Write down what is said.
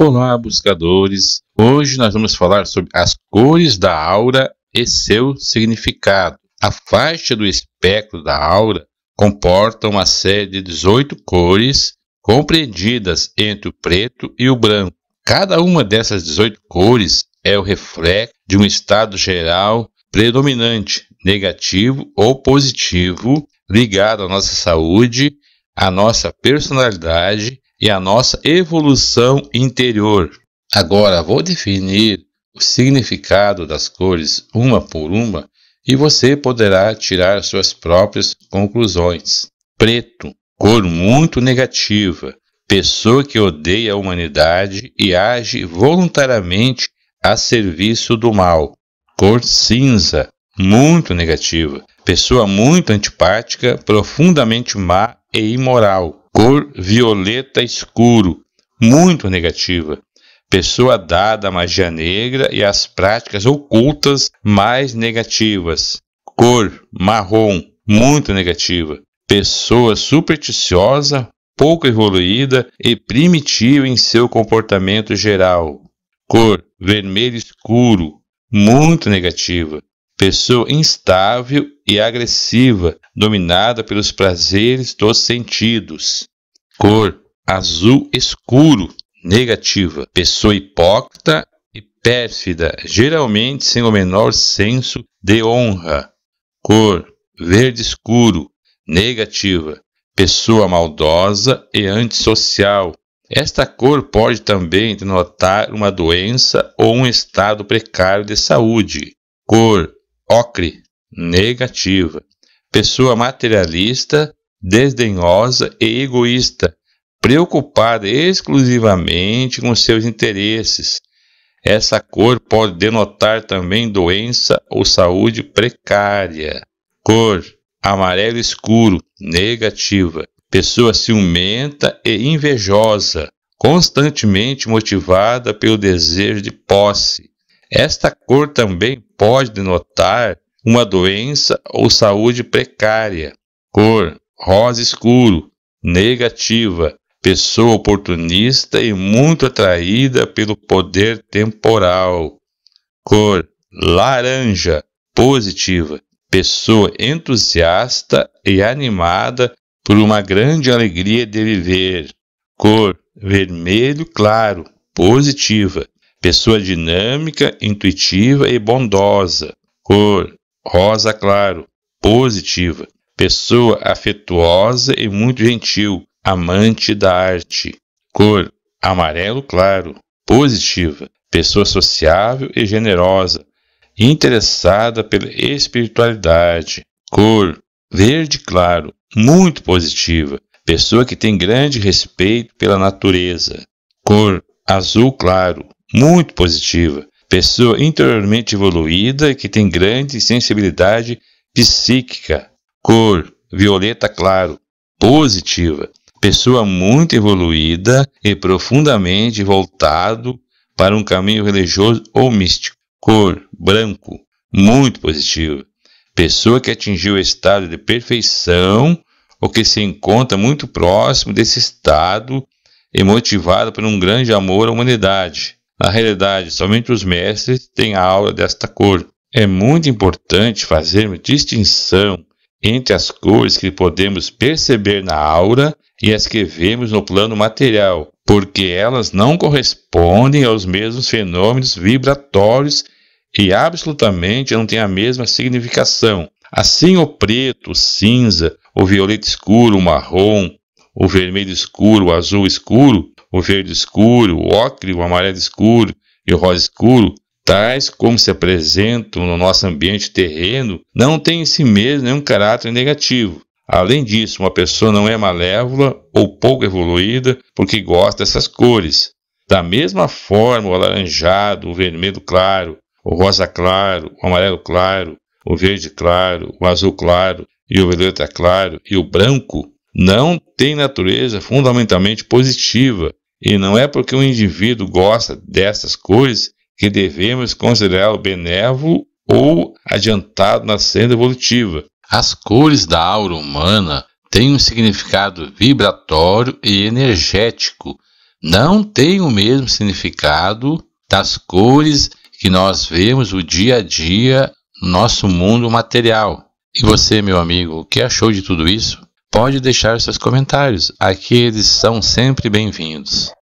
Olá, buscadores! Hoje nós vamos falar sobre as cores da aura e seu significado. A faixa do espectro da aura comporta uma série de 18 cores compreendidas entre o preto e o branco. Cada uma dessas 18 cores é o reflexo de um estado geral predominante, negativo ou positivo, ligado à nossa saúde, à nossa personalidade e a nossa evolução interior. Agora vou definir o significado das cores uma por uma e você poderá tirar suas próprias conclusões. Preto, cor muito negativa, pessoa que odeia a humanidade e age voluntariamente a serviço do mal. Cor cinza, muito negativa, pessoa muito antipática, profundamente má e imoral. Cor violeta escuro, muito negativa. Pessoa dada à magia negra e às práticas ocultas mais negativas. Cor marrom, muito negativa. Pessoa supersticiosa, pouco evoluída e primitiva em seu comportamento geral. Cor vermelho escuro, muito negativa pessoa instável e agressiva, dominada pelos prazeres dos sentidos. Cor azul escuro, negativa, pessoa hipócrita e pérfida, geralmente sem o menor senso de honra. Cor verde escuro, negativa, pessoa maldosa e antissocial. Esta cor pode também denotar uma doença ou um estado precário de saúde. Cor ocre, negativa, pessoa materialista, desdenhosa e egoísta, preocupada exclusivamente com seus interesses. Essa cor pode denotar também doença ou saúde precária. Cor amarelo escuro, negativa, pessoa ciumenta e invejosa, constantemente motivada pelo desejo de posse, esta cor também pode denotar uma doença ou saúde precária. Cor rosa escuro, negativa, pessoa oportunista e muito atraída pelo poder temporal. Cor laranja, positiva, pessoa entusiasta e animada por uma grande alegria de viver. Cor vermelho claro, positiva, Pessoa dinâmica, intuitiva e bondosa. Cor: rosa claro, positiva. Pessoa afetuosa e muito gentil, amante da arte. Cor: amarelo claro, positiva. Pessoa sociável e generosa, interessada pela espiritualidade. Cor: verde claro, muito positiva. Pessoa que tem grande respeito pela natureza. Cor: azul claro, muito positiva, pessoa interiormente evoluída e que tem grande sensibilidade psíquica. Cor violeta claro, positiva, pessoa muito evoluída e profundamente voltado para um caminho religioso ou místico. Cor branco, muito positiva, pessoa que atingiu o estado de perfeição ou que se encontra muito próximo desse estado e motivado por um grande amor à humanidade. Na realidade, somente os mestres têm a aura desta cor. É muito importante fazermos distinção entre as cores que podemos perceber na aura e as que vemos no plano material, porque elas não correspondem aos mesmos fenômenos vibratórios e absolutamente não têm a mesma significação. Assim, o preto, o cinza, o violeta escuro, o marrom, o vermelho escuro, o azul escuro o verde escuro, o ocre, o amarelo escuro e o rosa escuro, tais como se apresentam no nosso ambiente terreno, não têm em si mesmo nenhum caráter negativo. Além disso, uma pessoa não é malévola ou pouco evoluída porque gosta dessas cores. Da mesma forma, o alaranjado, o vermelho claro, o rosa claro, o amarelo claro, o verde claro, o azul claro e o violeta claro e o branco não têm natureza fundamentalmente positiva e não é porque um indivíduo gosta dessas coisas que devemos considerá-lo benévolo ou adiantado na senda evolutiva. As cores da aura humana têm um significado vibratório e energético. Não têm o mesmo significado das cores que nós vemos o dia a dia no nosso mundo material. E você, meu amigo, o que achou de tudo isso? Pode deixar seus comentários, aqui eles são sempre bem-vindos.